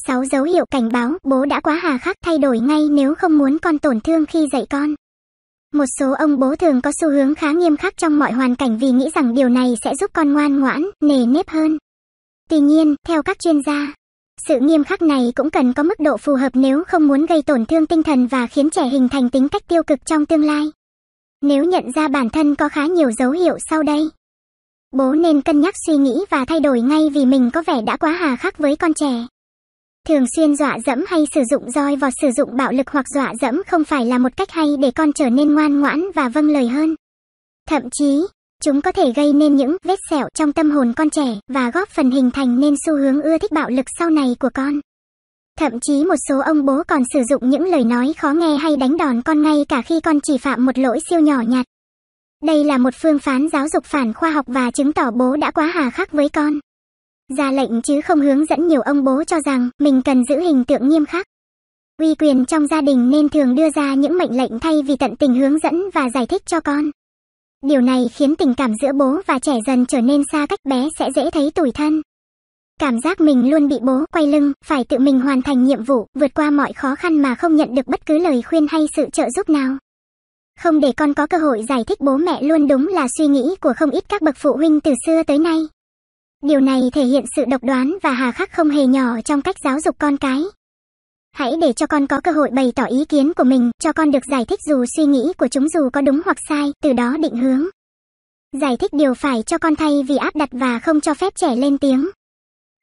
6 dấu hiệu cảnh báo bố đã quá hà khắc thay đổi ngay nếu không muốn con tổn thương khi dạy con. Một số ông bố thường có xu hướng khá nghiêm khắc trong mọi hoàn cảnh vì nghĩ rằng điều này sẽ giúp con ngoan ngoãn, nề nếp hơn. Tuy nhiên, theo các chuyên gia, sự nghiêm khắc này cũng cần có mức độ phù hợp nếu không muốn gây tổn thương tinh thần và khiến trẻ hình thành tính cách tiêu cực trong tương lai. Nếu nhận ra bản thân có khá nhiều dấu hiệu sau đây, bố nên cân nhắc suy nghĩ và thay đổi ngay vì mình có vẻ đã quá hà khắc với con trẻ. Thường xuyên dọa dẫm hay sử dụng roi vò sử dụng bạo lực hoặc dọa dẫm không phải là một cách hay để con trở nên ngoan ngoãn và vâng lời hơn. Thậm chí, chúng có thể gây nên những vết sẹo trong tâm hồn con trẻ và góp phần hình thành nên xu hướng ưa thích bạo lực sau này của con. Thậm chí một số ông bố còn sử dụng những lời nói khó nghe hay đánh đòn con ngay cả khi con chỉ phạm một lỗi siêu nhỏ nhặt. Đây là một phương phán giáo dục phản khoa học và chứng tỏ bố đã quá hà khắc với con ra lệnh chứ không hướng dẫn nhiều ông bố cho rằng mình cần giữ hình tượng nghiêm khắc. Uy quyền trong gia đình nên thường đưa ra những mệnh lệnh thay vì tận tình hướng dẫn và giải thích cho con. Điều này khiến tình cảm giữa bố và trẻ dần trở nên xa cách bé sẽ dễ thấy tủi thân. Cảm giác mình luôn bị bố quay lưng, phải tự mình hoàn thành nhiệm vụ, vượt qua mọi khó khăn mà không nhận được bất cứ lời khuyên hay sự trợ giúp nào. Không để con có cơ hội giải thích bố mẹ luôn đúng là suy nghĩ của không ít các bậc phụ huynh từ xưa tới nay. Điều này thể hiện sự độc đoán và hà khắc không hề nhỏ trong cách giáo dục con cái. Hãy để cho con có cơ hội bày tỏ ý kiến của mình, cho con được giải thích dù suy nghĩ của chúng dù có đúng hoặc sai, từ đó định hướng. Giải thích điều phải cho con thay vì áp đặt và không cho phép trẻ lên tiếng.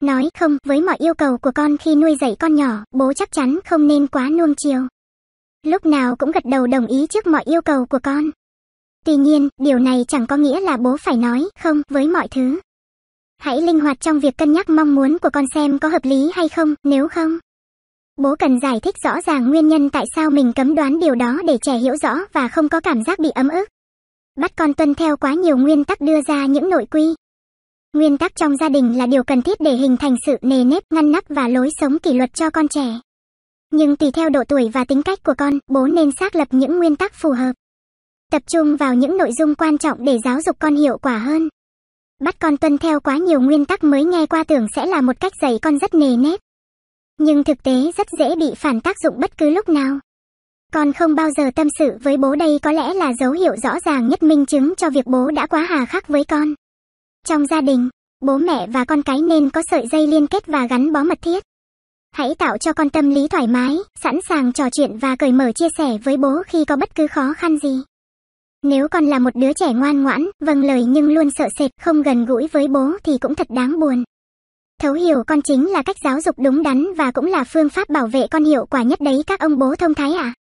Nói không với mọi yêu cầu của con khi nuôi dạy con nhỏ, bố chắc chắn không nên quá nuông chiều. Lúc nào cũng gật đầu đồng ý trước mọi yêu cầu của con. Tuy nhiên, điều này chẳng có nghĩa là bố phải nói không với mọi thứ. Hãy linh hoạt trong việc cân nhắc mong muốn của con xem có hợp lý hay không, nếu không. Bố cần giải thích rõ ràng nguyên nhân tại sao mình cấm đoán điều đó để trẻ hiểu rõ và không có cảm giác bị ấm ức. Bắt con tuân theo quá nhiều nguyên tắc đưa ra những nội quy. Nguyên tắc trong gia đình là điều cần thiết để hình thành sự nề nếp, ngăn nắp và lối sống kỷ luật cho con trẻ. Nhưng tùy theo độ tuổi và tính cách của con, bố nên xác lập những nguyên tắc phù hợp. Tập trung vào những nội dung quan trọng để giáo dục con hiệu quả hơn bắt con tuân theo quá nhiều nguyên tắc mới nghe qua tưởng sẽ là một cách dạy con rất nề nếp. Nhưng thực tế rất dễ bị phản tác dụng bất cứ lúc nào. Con không bao giờ tâm sự với bố đây có lẽ là dấu hiệu rõ ràng nhất minh chứng cho việc bố đã quá hà khắc với con. Trong gia đình, bố mẹ và con cái nên có sợi dây liên kết và gắn bó mật thiết. Hãy tạo cho con tâm lý thoải mái, sẵn sàng trò chuyện và cởi mở chia sẻ với bố khi có bất cứ khó khăn gì. Nếu con là một đứa trẻ ngoan ngoãn, vâng lời nhưng luôn sợ sệt, không gần gũi với bố thì cũng thật đáng buồn. Thấu hiểu con chính là cách giáo dục đúng đắn và cũng là phương pháp bảo vệ con hiệu quả nhất đấy các ông bố thông thái ạ. À?